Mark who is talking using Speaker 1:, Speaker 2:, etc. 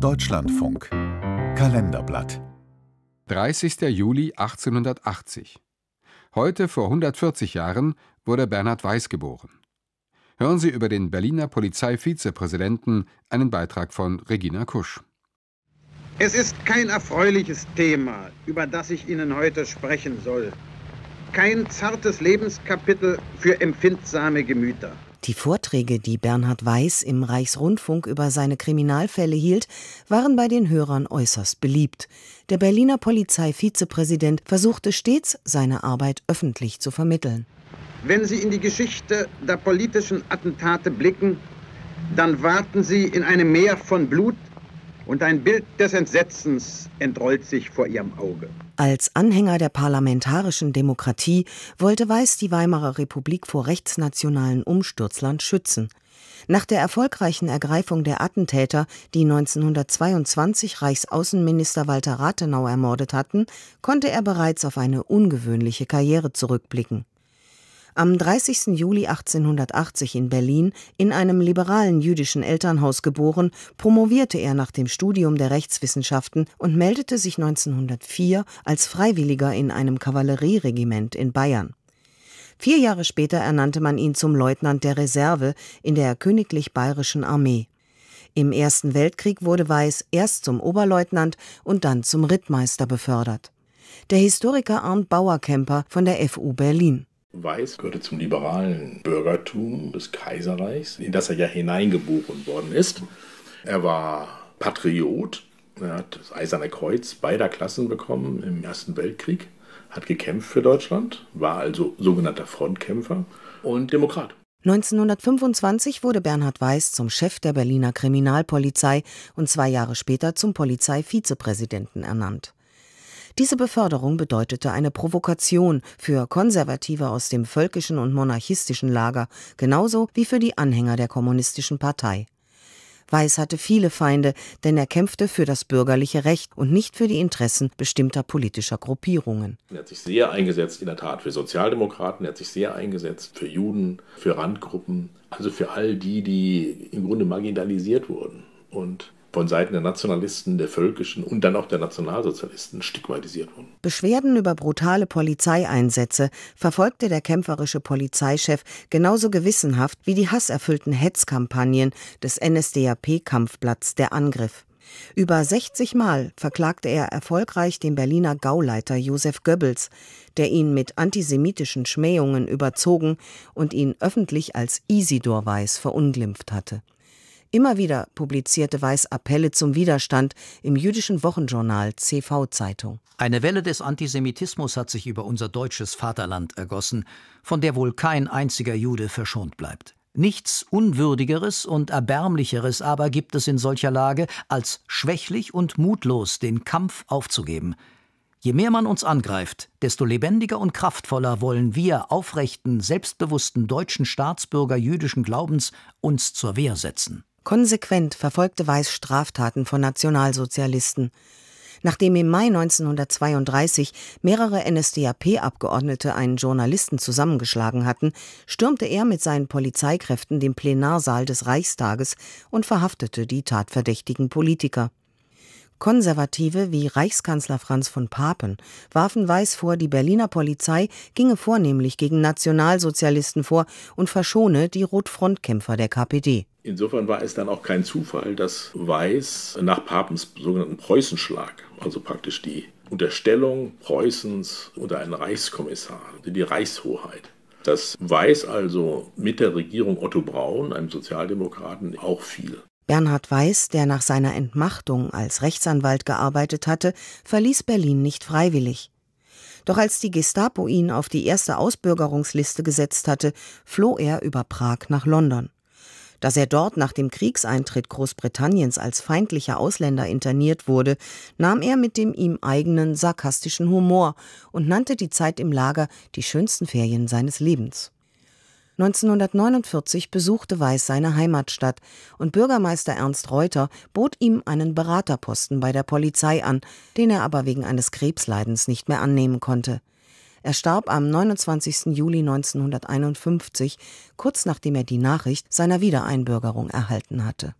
Speaker 1: Deutschlandfunk Kalenderblatt 30. Juli 1880 Heute vor 140 Jahren wurde Bernhard Weiß geboren. Hören Sie über den Berliner Polizeivizepräsidenten einen Beitrag von Regina Kusch.
Speaker 2: Es ist kein erfreuliches Thema, über das ich Ihnen heute sprechen soll. Kein zartes Lebenskapitel für empfindsame Gemüter.
Speaker 1: Die Vorträge, die Bernhard Weiß im Reichsrundfunk über seine Kriminalfälle hielt, waren bei den Hörern äußerst beliebt. Der Berliner Polizeivizepräsident versuchte stets, seine Arbeit öffentlich zu vermitteln.
Speaker 2: Wenn Sie in die Geschichte der politischen Attentate blicken, dann warten Sie in einem Meer von Blut und ein Bild des Entsetzens entrollt sich vor ihrem Auge.
Speaker 1: Als Anhänger der parlamentarischen Demokratie wollte Weiß die Weimarer Republik vor rechtsnationalen Umsturzland schützen. Nach der erfolgreichen Ergreifung der Attentäter, die 1922 Reichsaußenminister Walter Rathenau ermordet hatten, konnte er bereits auf eine ungewöhnliche Karriere zurückblicken am 30. Juli 1880 in Berlin in einem liberalen jüdischen Elternhaus geboren, promovierte er nach dem Studium der Rechtswissenschaften und meldete sich 1904 als Freiwilliger in einem Kavallerieregiment in Bayern. Vier Jahre später ernannte man ihn zum Leutnant der Reserve in der Königlich Bayerischen Armee. Im Ersten Weltkrieg wurde Weiß erst zum Oberleutnant und dann zum Rittmeister befördert. Der Historiker Arndt Bauerkemper von der FU Berlin.
Speaker 2: Weiß gehörte zum liberalen Bürgertum des Kaiserreichs, in das er ja hineingeboren worden ist. Er war Patriot, er hat das Eiserne Kreuz beider Klassen bekommen im Ersten Weltkrieg, hat gekämpft für Deutschland, war also sogenannter Frontkämpfer und Demokrat.
Speaker 1: 1925 wurde Bernhard Weiß zum Chef der Berliner Kriminalpolizei und zwei Jahre später zum Polizeivizepräsidenten ernannt. Diese Beförderung bedeutete eine Provokation für Konservative aus dem völkischen und monarchistischen Lager, genauso wie für die Anhänger der kommunistischen Partei. Weiß hatte viele Feinde, denn er kämpfte für das bürgerliche Recht und nicht für die Interessen bestimmter politischer Gruppierungen.
Speaker 2: Er hat sich sehr eingesetzt, in der Tat, für Sozialdemokraten, er hat sich sehr eingesetzt für Juden, für Randgruppen, also für all die, die im Grunde marginalisiert wurden. Und von Seiten der Nationalisten, der Völkischen und dann auch der Nationalsozialisten stigmatisiert wurden.
Speaker 1: Beschwerden über brutale Polizeieinsätze verfolgte der kämpferische Polizeichef genauso gewissenhaft wie die hasserfüllten Hetzkampagnen des NSDAP-Kampfblatts Der Angriff. Über 60 Mal verklagte er erfolgreich den Berliner Gauleiter Josef Goebbels, der ihn mit antisemitischen Schmähungen überzogen und ihn öffentlich als Isidor Weiß verunglimpft hatte immer wieder publizierte Weiß Appelle zum Widerstand im jüdischen Wochenjournal CV Zeitung. Eine Welle des Antisemitismus hat sich über unser deutsches Vaterland ergossen, von der wohl kein einziger Jude verschont bleibt. Nichts Unwürdigeres und Erbärmlicheres aber gibt es in solcher Lage, als schwächlich und mutlos den Kampf aufzugeben. Je mehr man uns angreift, desto lebendiger und kraftvoller wollen wir aufrechten, selbstbewussten deutschen Staatsbürger jüdischen Glaubens uns zur Wehr setzen. Konsequent verfolgte Weiß Straftaten von Nationalsozialisten. Nachdem im Mai 1932 mehrere NSDAP-Abgeordnete einen Journalisten zusammengeschlagen hatten, stürmte er mit seinen Polizeikräften den Plenarsaal des Reichstages und verhaftete die tatverdächtigen Politiker. Konservative wie Reichskanzler Franz von Papen warfen Weiß vor, die Berliner Polizei ginge vornehmlich gegen Nationalsozialisten vor und verschone die Rotfrontkämpfer der KPD.
Speaker 2: Insofern war es dann auch kein Zufall, dass Weiß nach Papens sogenannten Preußenschlag, also praktisch die Unterstellung Preußens unter einen Reichskommissar, die Reichshoheit, dass Weiß also mit der Regierung Otto Braun, einem Sozialdemokraten, auch fiel.
Speaker 1: Bernhard Weiß, der nach seiner Entmachtung als Rechtsanwalt gearbeitet hatte, verließ Berlin nicht freiwillig. Doch als die Gestapo ihn auf die erste Ausbürgerungsliste gesetzt hatte, floh er über Prag nach London. Dass er dort nach dem Kriegseintritt Großbritanniens als feindlicher Ausländer interniert wurde, nahm er mit dem ihm eigenen sarkastischen Humor und nannte die Zeit im Lager die schönsten Ferien seines Lebens. 1949 besuchte Weiß seine Heimatstadt und Bürgermeister Ernst Reuter bot ihm einen Beraterposten bei der Polizei an, den er aber wegen eines Krebsleidens nicht mehr annehmen konnte. Er starb am 29. Juli 1951, kurz nachdem er die Nachricht seiner Wiedereinbürgerung erhalten hatte